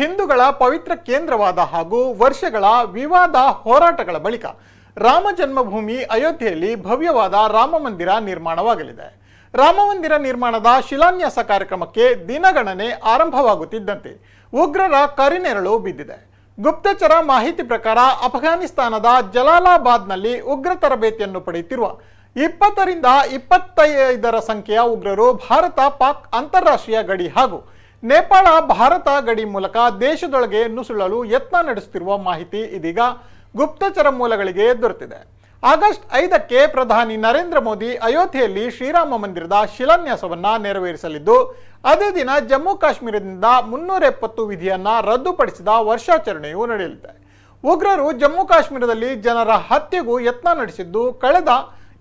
ಹಿಂದೂಗಳ ಪವಿತ್ರ ಕೇಂದ್ರವಾದ ಹಾಗೂ ವರ್ಷಗಳ ವಿವಾದ ಹೋರಾಟಗಳ ಬಳಿಕ ರಾಮ ಜನ್ಮಭೂಮಿ ಅಯೋಧ್ಯೆಯಲ್ಲಿ ಭವ್ಯವಾದ ರಾಮ ಮಂದಿರ ನಿರ್ಮಾಣವಾಗಲಿದೆ ರಾಮ ಮಂದಿರ ನಿರ್ಮಾಣದ ಶಿಲಾನ್ಯಾಸ ಕಾರ್ಯಕ್ರಮಕ್ಕೆ ದಿನಗಣನೆ ಆರಂಭವಾಗುತ್ತಿದ್ದಂತೆ ಉಗ್ರರ ಕರಿನೆರಳು ಬಿದ್ದಿದೆ ಗುಪ್ತಚರ ಮಾಹಿತಿ ಪ್ರಕಾರ ಅಫ್ಘಾನಿಸ್ತಾನದ ಜಲಾಲಾಬಾದ್ನಲ್ಲಿ ಉಗ್ರ ತರಬೇತಿಯನ್ನು ಪಡೆಯುತ್ತಿರುವ ಇಪ್ಪತ್ತರಿಂದ ಇಪ್ಪತ್ತೈದರ ಸಂಖ್ಯೆಯ ಉಗ್ರರು ಭಾರತ ಪಾಕ್ ಅಂತಾರಾಷ್ಟ್ರೀಯ ಗಡಿ ಹಾಗೂ ನೇಪಾಳ ಭಾರತ ಗಡಿ ಮೂಲಕ ದೇಶದೊಳಗೆ ನುಸುಳಲು ಯತ್ನ ನಡೆಸುತ್ತಿರುವ ಮಾಹಿತಿ ಇದೀಗ ಗುಪ್ತಚರ ಮೂಲಗಳಿಗೆ ದೊರೆತಿದೆ ಆಗಸ್ಟ್ ಐದಕ್ಕೆ ಪ್ರಧಾನಿ ನರೇಂದ್ರ ಮೋದಿ ಅಯೋಧ್ಯೆಯಲ್ಲಿ ಶ್ರೀರಾಮ ಮಂದಿರದ ಶಿಲಾನ್ಯಾಸವನ್ನ ನೆರವೇರಿಸಲಿದ್ದು ಅದೇ ದಿನ ಜಮ್ಮು ಕಾಶ್ಮೀರದಿಂದ ಮುನ್ನೂರ ಎಪ್ಪತ್ತು ವಿಧಿಯನ್ನ ರದ್ದುಪಡಿಸಿದ ವರ್ಷಾಚರಣೆಯೂ ನಡೆಯಲಿದೆ ಉಗ್ರರು ಜಮ್ಮು ಕಾಶ್ಮೀರದಲ್ಲಿ ಜನರ ಹತ್ಯೆಗೂ ಯತ್ನ ನಡೆಸಿದ್ದು ಕಳೆದ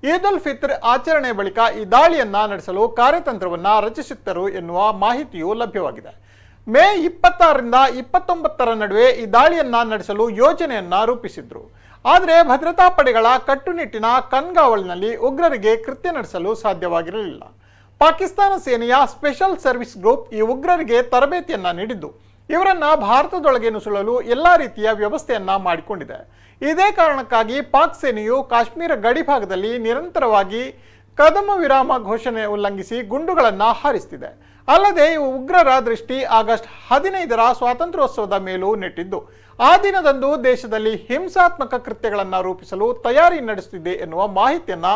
ಈದ್ ಉಲ್ ಫಿತ್ರ್ ಆಚರಣೆ ಬಳಿಕ ಈ ದಾಳಿಯನ್ನ ನಡೆಸಲು ಕಾರ್ಯತಂತ್ರವನ್ನ ರಚಿಸುತ್ತರು ಎನ್ನುವ ಮಾಹಿತಿಯು ಲಭ್ಯವಾಗಿದೆ ಮೇ ಇಪ್ಪತ್ತಾರರಿಂದ ಇಪ್ಪತ್ತೊಂಬತ್ತರ ನಡುವೆ ಈ ದಾಳಿಯನ್ನ ನಡೆಸಲು ಯೋಜನೆಯನ್ನ ರೂಪಿಸಿದ್ರು ಆದರೆ ಭದ್ರತಾ ಪಡೆಗಳ ಕಟ್ಟುನಿಟ್ಟಿನ ಕಣ್ಗಾವಲಿನಲ್ಲಿ ಉಗ್ರರಿಗೆ ಕೃತ್ಯ ನಡೆಸಲು ಸಾಧ್ಯವಾಗಿರಲಿಲ್ಲ ಪಾಕಿಸ್ತಾನ ಸೇನೆಯ ಸ್ಪೆಷಲ್ ಸರ್ವಿಸ್ ಗ್ರೂಪ್ ಈ ಉಗ್ರರಿಗೆ ತರಬೇತಿಯನ್ನ ನೀಡಿದ್ದು ಇವರನ್ನ ಭಾರತದೊಳಗೆ ನುಸುಳಲು ಎಲ್ಲಾ ರೀತಿಯ ವ್ಯವಸ್ಥೆಯನ್ನ ಮಾಡಿಕೊಂಡಿದೆ ಇದೇ ಕಾರಣಕ್ಕಾಗಿ ಪಾಕ್ ಸೇನೆಯು ಕಾಶ್ಮೀರ ಗಡಿ ಭಾಗದಲ್ಲಿ ನಿರಂತರವಾಗಿ ಕದಮ ವಿರಾಮ ಘೋಷಣೆ ಉಲ್ಲಂಘಿಸಿ ಗುಂಡುಗಳನ್ನು ಹಾರಿಸುತ್ತಿದೆ ಅಲ್ಲದೆ ಉಗ್ರರ ದೃಷ್ಟಿ ಆಗಸ್ಟ್ ಹದಿನೈದರ ಸ್ವಾತಂತ್ರ್ಯೋತ್ಸವದ ಮೇಲೂ ನೆಟ್ಟಿದ್ದು ಆ ದಿನದಂದು ದೇಶದಲ್ಲಿ ಹಿಂಸಾತ್ಮಕ ಕೃತ್ಯಗಳನ್ನು ರೂಪಿಸಲು ತಯಾರಿ ನಡೆಸುತ್ತಿದೆ ಎನ್ನುವ ಮಾಹಿತಿಯನ್ನು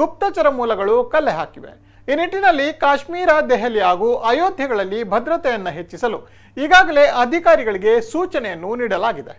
ಗುಪ್ತಚರ ಮೂಲಗಳು ಕಲೆ ಹಾಕಿವೆ ಈ ನಿಟ್ಟಿನಲ್ಲಿ ಕಾಶ್ಮೀರ ದೆಹಲಿ ಹಾಗೂ ಅಯೋಧ್ಯೆಗಳಲ್ಲಿ ಭದ್ರತೆಯನ್ನು ಹೆಚ್ಚಿಸಲು ಈಗಾಗಲೇ ಅಧಿಕಾರಿಗಳಿಗೆ ಸೂಚನೆಯನ್ನು ನೀಡಲಾಗಿದೆ